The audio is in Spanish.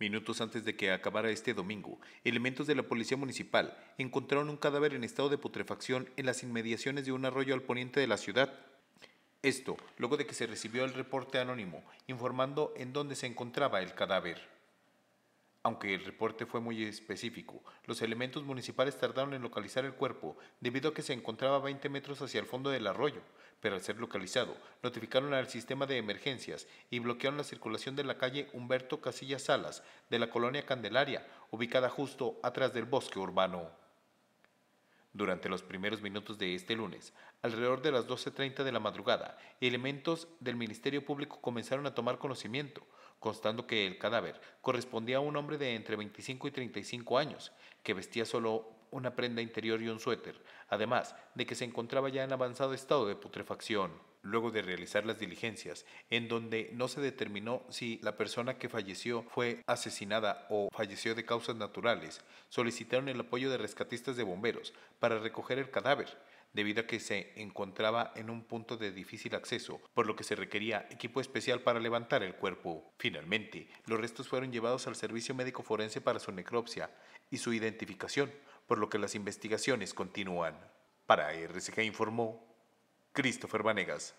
Minutos antes de que acabara este domingo, elementos de la Policía Municipal encontraron un cadáver en estado de putrefacción en las inmediaciones de un arroyo al poniente de la ciudad. Esto luego de que se recibió el reporte anónimo informando en dónde se encontraba el cadáver aunque el reporte fue muy específico. Los elementos municipales tardaron en localizar el cuerpo, debido a que se encontraba 20 metros hacia el fondo del arroyo, pero al ser localizado, notificaron al sistema de emergencias y bloquearon la circulación de la calle Humberto Casillas Salas, de la colonia Candelaria, ubicada justo atrás del bosque urbano. Durante los primeros minutos de este lunes, alrededor de las 12.30 de la madrugada, elementos del Ministerio Público comenzaron a tomar conocimiento, constando que el cadáver correspondía a un hombre de entre 25 y 35 años, que vestía solo una prenda interior y un suéter, además de que se encontraba ya en avanzado estado de putrefacción. Luego de realizar las diligencias, en donde no se determinó si la persona que falleció fue asesinada o falleció de causas naturales, solicitaron el apoyo de rescatistas de bomberos para recoger el cadáver, debido a que se encontraba en un punto de difícil acceso, por lo que se requería equipo especial para levantar el cuerpo. Finalmente, los restos fueron llevados al servicio médico forense para su necropsia y su identificación, por lo que las investigaciones continúan. Para RCG informó Christopher Vanegas.